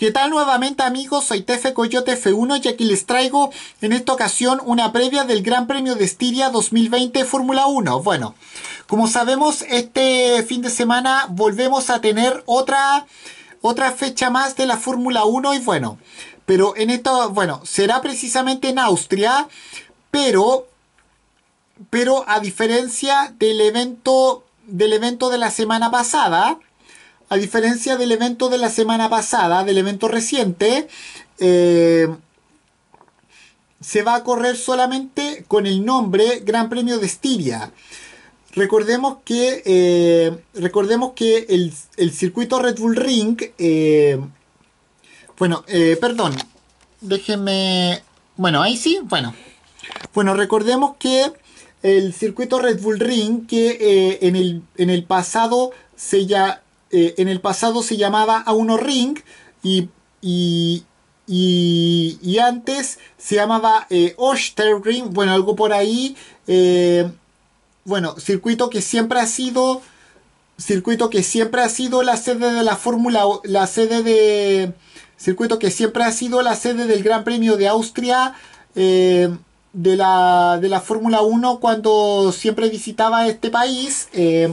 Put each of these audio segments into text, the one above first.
¿Qué tal nuevamente amigos? Soy Tefe Coyote F1 y aquí les traigo en esta ocasión una previa del Gran Premio de Estiria 2020 Fórmula 1. Bueno, como sabemos este fin de semana volvemos a tener otra, otra fecha más de la Fórmula 1 y bueno, pero en esto, bueno, será precisamente en Austria, pero, pero a diferencia del evento, del evento de la semana pasada, a diferencia del evento de la semana pasada, del evento reciente, eh, se va a correr solamente con el nombre Gran Premio de Estiria. Recordemos que, eh, recordemos que el, circuito Red Bull Ring, eh, bueno, perdón, déjenme, bueno, ahí sí, bueno, bueno, recordemos que el circuito Red Bull Ring, que en, el, en el pasado se ya eh, en el pasado se llamaba a uno Ring y, y, antes se llamaba eh, bueno, algo por ahí. Eh, bueno, circuito que siempre ha sido circuito que siempre ha sido la sede de la Fórmula la sede de circuito que siempre ha sido la sede del Gran Premio de Austria eh, de la, de la Fórmula 1 cuando siempre visitaba este país. Eh,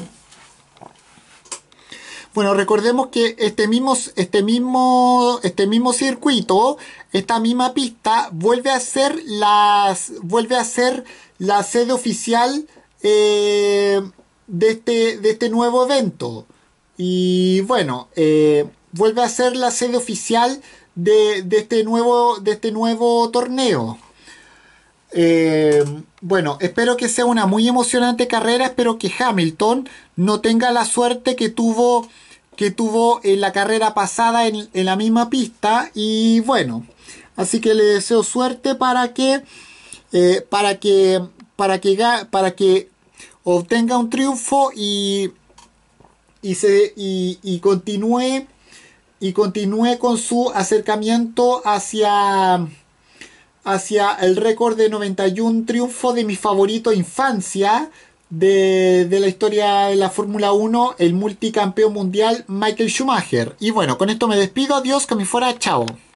bueno, recordemos que este mismo, este mismo, este mismo circuito, esta misma pista, vuelve a ser las, vuelve a ser la sede oficial eh, de, este, de este nuevo evento. Y bueno, eh, vuelve a ser la sede oficial de, este, nuevo, de este nuevo torneo. Eh, bueno, espero que sea una muy emocionante carrera. Espero que Hamilton no tenga la suerte que tuvo que tuvo en la carrera pasada en, la misma pista. Y bueno, así que le deseo suerte para que, eh, para que, para que, para que obtenga un triunfo y, y, se, y, y continúe y continúe con su acercamiento hacia, hacia el récord de 91 triunfo de mi favorito infancia, de, la historia de la Fórmula 1, el multicampeón mundial Michael Schumacher. Y bueno, con esto me despido, adiós, que me fuera, chao.